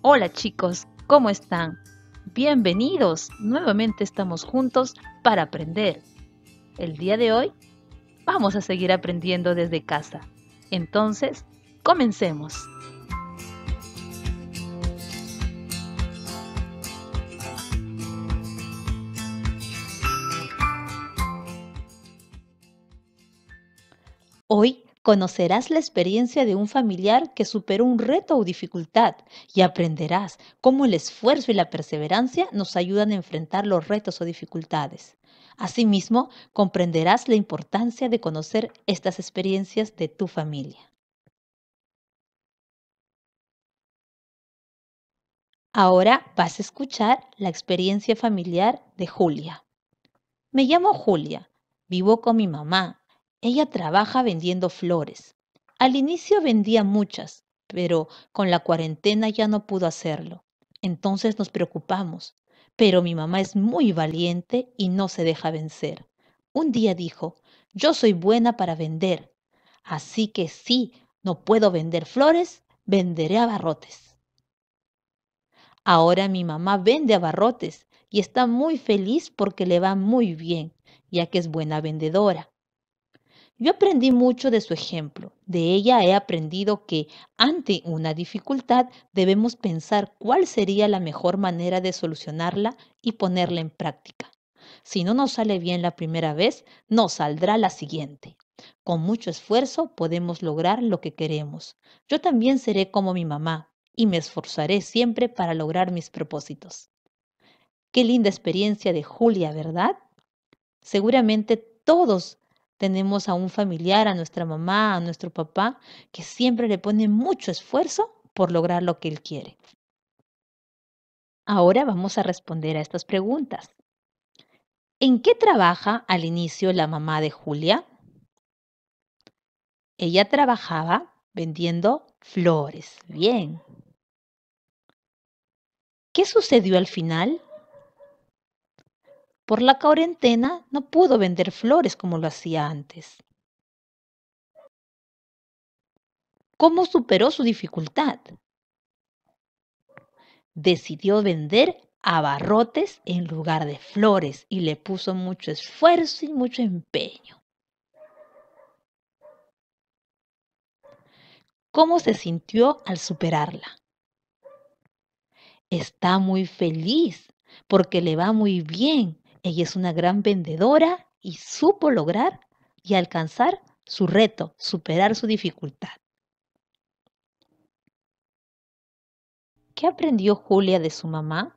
Hola chicos, ¿cómo están? Bienvenidos, nuevamente estamos juntos para aprender. El día de hoy vamos a seguir aprendiendo desde casa. Entonces, comencemos. Hoy conocerás la experiencia de un familiar que superó un reto o dificultad y aprenderás cómo el esfuerzo y la perseverancia nos ayudan a enfrentar los retos o dificultades. Asimismo, comprenderás la importancia de conocer estas experiencias de tu familia. Ahora vas a escuchar la experiencia familiar de Julia. Me llamo Julia, vivo con mi mamá, ella trabaja vendiendo flores. Al inicio vendía muchas, pero con la cuarentena ya no pudo hacerlo. Entonces nos preocupamos, pero mi mamá es muy valiente y no se deja vencer. Un día dijo, yo soy buena para vender, así que si no puedo vender flores, venderé abarrotes. Ahora mi mamá vende abarrotes y está muy feliz porque le va muy bien, ya que es buena vendedora. Yo aprendí mucho de su ejemplo. De ella he aprendido que ante una dificultad debemos pensar cuál sería la mejor manera de solucionarla y ponerla en práctica. Si no nos sale bien la primera vez, nos saldrá la siguiente. Con mucho esfuerzo podemos lograr lo que queremos. Yo también seré como mi mamá y me esforzaré siempre para lograr mis propósitos. Qué linda experiencia de Julia, ¿verdad? Seguramente todos tenemos a un familiar, a nuestra mamá, a nuestro papá, que siempre le pone mucho esfuerzo por lograr lo que él quiere. Ahora vamos a responder a estas preguntas. ¿En qué trabaja al inicio la mamá de Julia? Ella trabajaba vendiendo flores. Bien. ¿Qué sucedió al final? Por la cuarentena no pudo vender flores como lo hacía antes. ¿Cómo superó su dificultad? Decidió vender abarrotes en lugar de flores y le puso mucho esfuerzo y mucho empeño. ¿Cómo se sintió al superarla? Está muy feliz porque le va muy bien ella es una gran vendedora y supo lograr y alcanzar su reto, superar su dificultad. ¿Qué aprendió Julia de su mamá?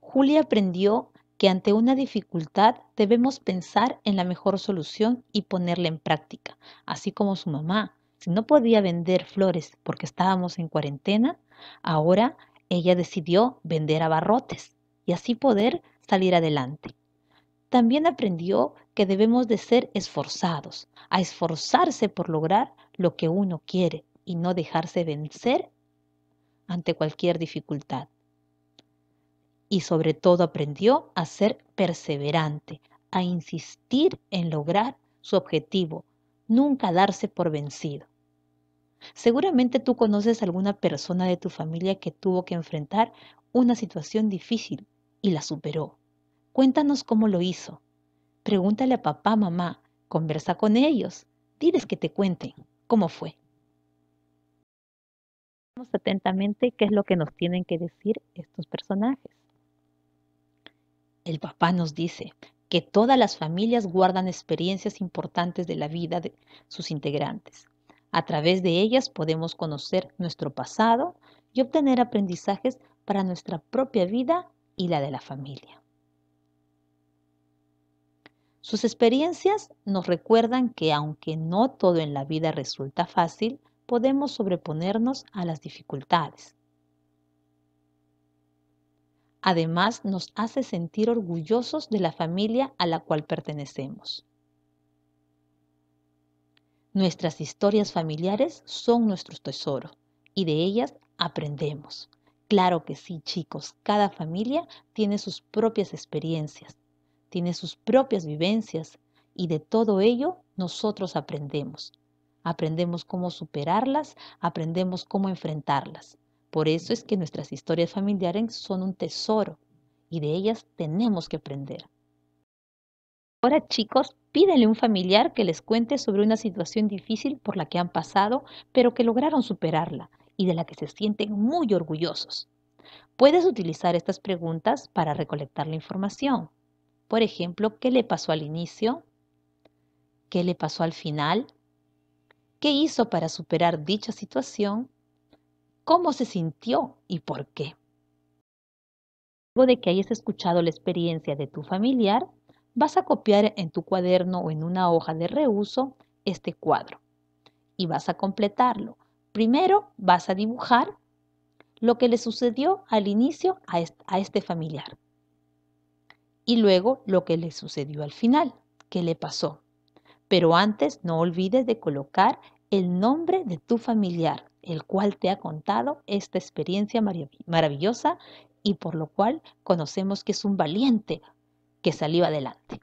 Julia aprendió que ante una dificultad debemos pensar en la mejor solución y ponerla en práctica, así como su mamá. Si no podía vender flores porque estábamos en cuarentena, ahora ella decidió vender abarrotes y así poder salir adelante. También aprendió que debemos de ser esforzados, a esforzarse por lograr lo que uno quiere y no dejarse vencer ante cualquier dificultad. Y sobre todo aprendió a ser perseverante, a insistir en lograr su objetivo, nunca darse por vencido. Seguramente tú conoces alguna persona de tu familia que tuvo que enfrentar una situación difícil y la superó. Cuéntanos cómo lo hizo. Pregúntale a papá, mamá, conversa con ellos, diles que te cuenten cómo fue. Vamos atentamente qué es lo que nos tienen que decir estos personajes. El papá nos dice que todas las familias guardan experiencias importantes de la vida de sus integrantes. A través de ellas podemos conocer nuestro pasado y obtener aprendizajes para nuestra propia vida y la de la familia. Sus experiencias nos recuerdan que aunque no todo en la vida resulta fácil, podemos sobreponernos a las dificultades. Además, nos hace sentir orgullosos de la familia a la cual pertenecemos. Nuestras historias familiares son nuestros tesoro y de ellas aprendemos. Claro que sí, chicos, cada familia tiene sus propias experiencias, tiene sus propias vivencias y de todo ello nosotros aprendemos. Aprendemos cómo superarlas, aprendemos cómo enfrentarlas. Por eso es que nuestras historias familiares son un tesoro y de ellas tenemos que aprender. Ahora chicos, pídenle a un familiar que les cuente sobre una situación difícil por la que han pasado, pero que lograron superarla y de la que se sienten muy orgullosos. Puedes utilizar estas preguntas para recolectar la información. Por ejemplo, ¿qué le pasó al inicio? ¿Qué le pasó al final? ¿Qué hizo para superar dicha situación? ¿Cómo se sintió y por qué? Luego de que hayas escuchado la experiencia de tu familiar, vas a copiar en tu cuaderno o en una hoja de reuso este cuadro y vas a completarlo. Primero vas a dibujar lo que le sucedió al inicio a este familiar y luego lo que le sucedió al final, qué le pasó. Pero antes no olvides de colocar el nombre de tu familiar, el cual te ha contado esta experiencia maravillosa y por lo cual conocemos que es un valiente que salió adelante.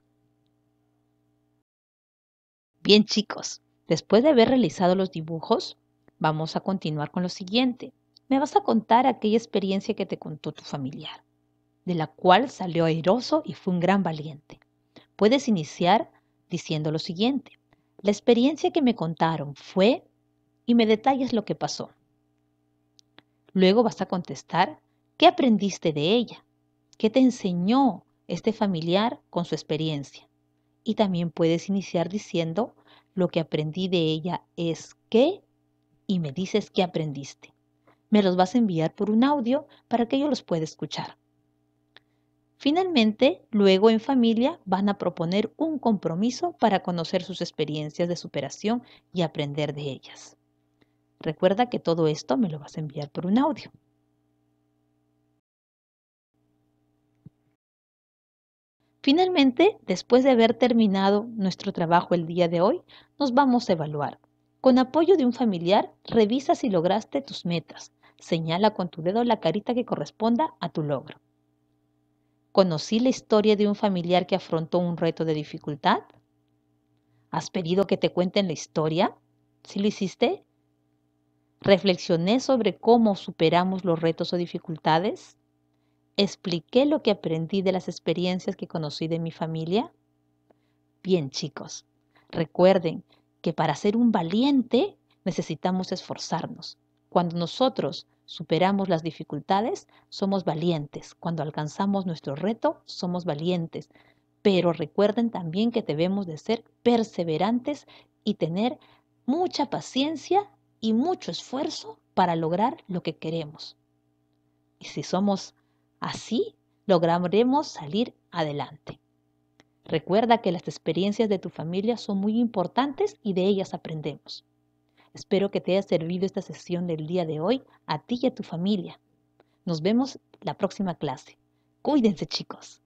Bien chicos, después de haber realizado los dibujos, vamos a continuar con lo siguiente. Me vas a contar aquella experiencia que te contó tu familiar de la cual salió airoso y fue un gran valiente. Puedes iniciar diciendo lo siguiente. La experiencia que me contaron fue y me detalles lo que pasó. Luego vas a contestar qué aprendiste de ella, qué te enseñó este familiar con su experiencia. Y también puedes iniciar diciendo lo que aprendí de ella es que y me dices qué aprendiste. Me los vas a enviar por un audio para que yo los pueda escuchar. Finalmente, luego en familia van a proponer un compromiso para conocer sus experiencias de superación y aprender de ellas. Recuerda que todo esto me lo vas a enviar por un audio. Finalmente, después de haber terminado nuestro trabajo el día de hoy, nos vamos a evaluar. Con apoyo de un familiar, revisa si lograste tus metas. Señala con tu dedo la carita que corresponda a tu logro. ¿Conocí la historia de un familiar que afrontó un reto de dificultad? ¿Has pedido que te cuenten la historia? ¿Sí lo hiciste? Reflexioné sobre cómo superamos los retos o dificultades. Expliqué lo que aprendí de las experiencias que conocí de mi familia. Bien, chicos, recuerden que para ser un valiente necesitamos esforzarnos. Cuando nosotros superamos las dificultades, somos valientes. Cuando alcanzamos nuestro reto, somos valientes. Pero recuerden también que debemos de ser perseverantes y tener mucha paciencia y mucho esfuerzo para lograr lo que queremos. Y si somos así, lograremos salir adelante. Recuerda que las experiencias de tu familia son muy importantes y de ellas aprendemos. Espero que te haya servido esta sesión del día de hoy a ti y a tu familia. Nos vemos la próxima clase. Cuídense chicos.